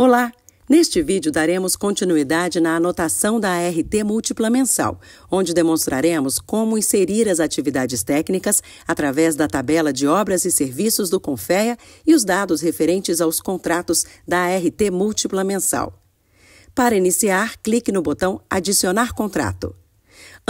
Olá! Neste vídeo daremos continuidade na anotação da ART múltipla mensal, onde demonstraremos como inserir as atividades técnicas através da tabela de obras e serviços do Confea e os dados referentes aos contratos da ART múltipla mensal. Para iniciar, clique no botão Adicionar contrato.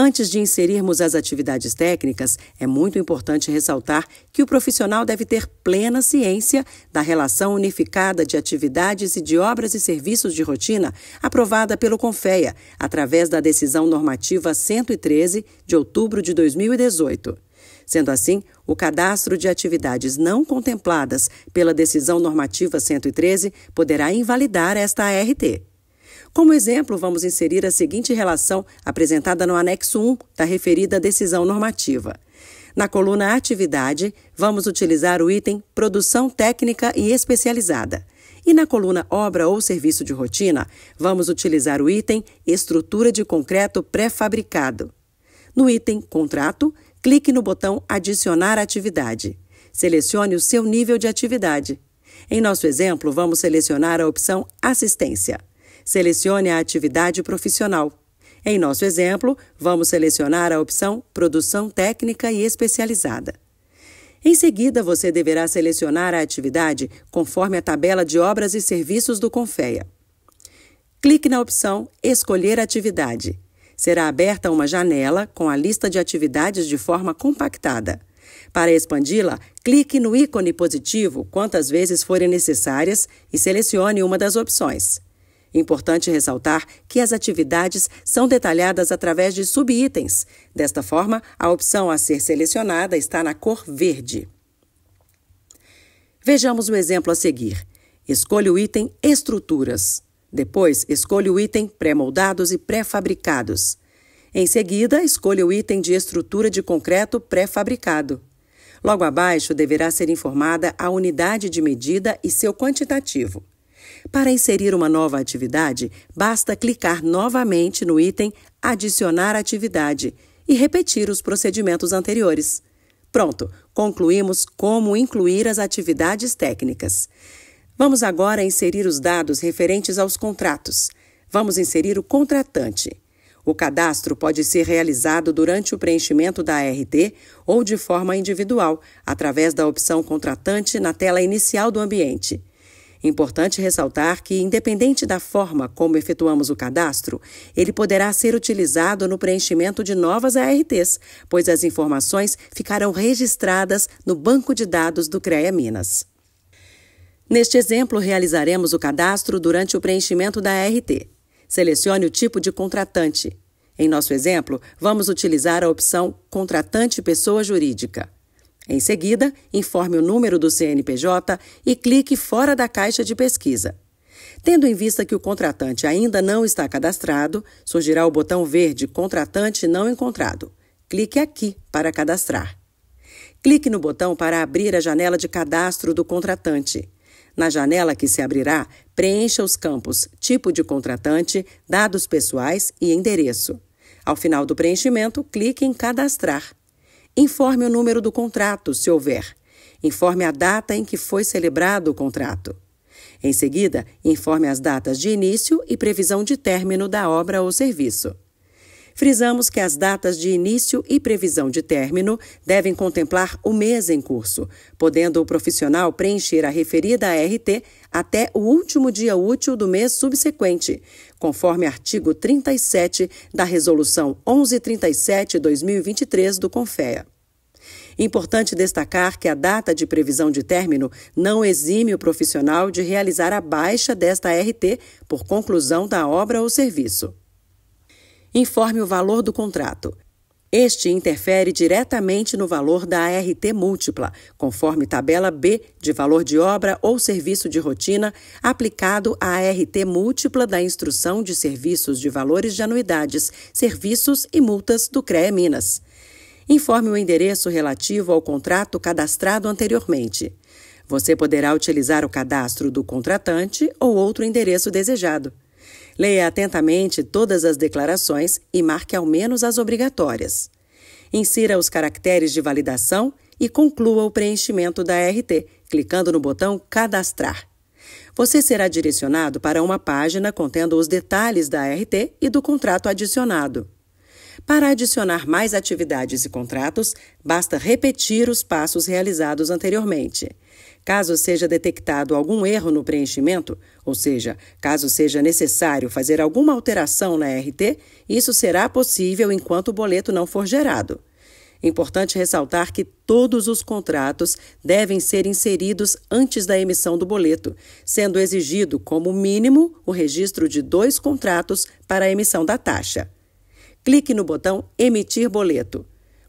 Antes de inserirmos as atividades técnicas, é muito importante ressaltar que o profissional deve ter plena ciência da relação unificada de atividades e de obras e serviços de rotina aprovada pelo Confeia, através da decisão normativa 113 de outubro de 2018. Sendo assim, o cadastro de atividades não contempladas pela decisão normativa 113 poderá invalidar esta ART. Como exemplo, vamos inserir a seguinte relação apresentada no anexo 1 da referida decisão normativa. Na coluna Atividade, vamos utilizar o item Produção Técnica e Especializada. E na coluna Obra ou Serviço de Rotina, vamos utilizar o item Estrutura de Concreto Pré-Fabricado. No item Contrato, clique no botão Adicionar Atividade. Selecione o seu nível de atividade. Em nosso exemplo, vamos selecionar a opção Assistência selecione a atividade profissional. Em nosso exemplo, vamos selecionar a opção Produção Técnica e Especializada. Em seguida, você deverá selecionar a atividade conforme a tabela de obras e serviços do Confeia. Clique na opção Escolher atividade. Será aberta uma janela com a lista de atividades de forma compactada. Para expandi-la, clique no ícone positivo quantas vezes forem necessárias e selecione uma das opções. Importante ressaltar que as atividades são detalhadas através de subitens. Desta forma, a opção a ser selecionada está na cor verde. Vejamos o exemplo a seguir. Escolha o item Estruturas. Depois, escolha o item Pré-moldados e pré-fabricados. Em seguida, escolha o item de Estrutura de concreto pré-fabricado. Logo abaixo, deverá ser informada a unidade de medida e seu quantitativo. Para inserir uma nova atividade, basta clicar novamente no item Adicionar atividade e repetir os procedimentos anteriores. Pronto, concluímos como incluir as atividades técnicas. Vamos agora inserir os dados referentes aos contratos. Vamos inserir o contratante. O cadastro pode ser realizado durante o preenchimento da RT ou de forma individual, através da opção Contratante na tela inicial do ambiente. Importante ressaltar que, independente da forma como efetuamos o cadastro, ele poderá ser utilizado no preenchimento de novas ARTs, pois as informações ficarão registradas no banco de dados do CREA Minas. Neste exemplo, realizaremos o cadastro durante o preenchimento da ART. Selecione o tipo de contratante. Em nosso exemplo, vamos utilizar a opção Contratante Pessoa Jurídica. Em seguida, informe o número do CNPJ e clique fora da caixa de pesquisa. Tendo em vista que o contratante ainda não está cadastrado, surgirá o botão verde Contratante não encontrado. Clique aqui para cadastrar. Clique no botão para abrir a janela de cadastro do contratante. Na janela que se abrirá, preencha os campos Tipo de contratante, Dados pessoais e Endereço. Ao final do preenchimento, clique em Cadastrar. Informe o número do contrato, se houver. Informe a data em que foi celebrado o contrato. Em seguida, informe as datas de início e previsão de término da obra ou serviço frisamos que as datas de início e previsão de término devem contemplar o mês em curso, podendo o profissional preencher a referida ART até o último dia útil do mês subsequente, conforme artigo 37 da Resolução 1137-2023 do CONFEA. Importante destacar que a data de previsão de término não exime o profissional de realizar a baixa desta RT por conclusão da obra ou serviço informe o valor do contrato. Este interfere diretamente no valor da ART múltipla, conforme tabela B de valor de obra ou serviço de rotina aplicado à ART múltipla da instrução de serviços de valores de anuidades, serviços e multas do CREA Minas. Informe o endereço relativo ao contrato cadastrado anteriormente. Você poderá utilizar o cadastro do contratante ou outro endereço desejado. Leia atentamente todas as declarações e marque ao menos as obrigatórias. Insira os caracteres de validação e conclua o preenchimento da RT, clicando no botão Cadastrar. Você será direcionado para uma página contendo os detalhes da RT e do contrato adicionado. Para adicionar mais atividades e contratos, basta repetir os passos realizados anteriormente. Caso seja detectado algum erro no preenchimento, ou seja, caso seja necessário fazer alguma alteração na RT, isso será possível enquanto o boleto não for gerado. Importante ressaltar que todos os contratos devem ser inseridos antes da emissão do boleto, sendo exigido, como mínimo, o registro de dois contratos para a emissão da taxa clique no botão Emitir boleto.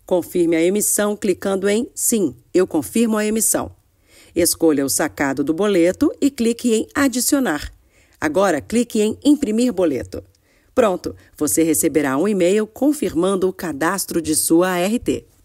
Confirme a emissão clicando em Sim, eu confirmo a emissão. Escolha o sacado do boleto e clique em Adicionar. Agora clique em Imprimir boleto. Pronto, você receberá um e-mail confirmando o cadastro de sua ART.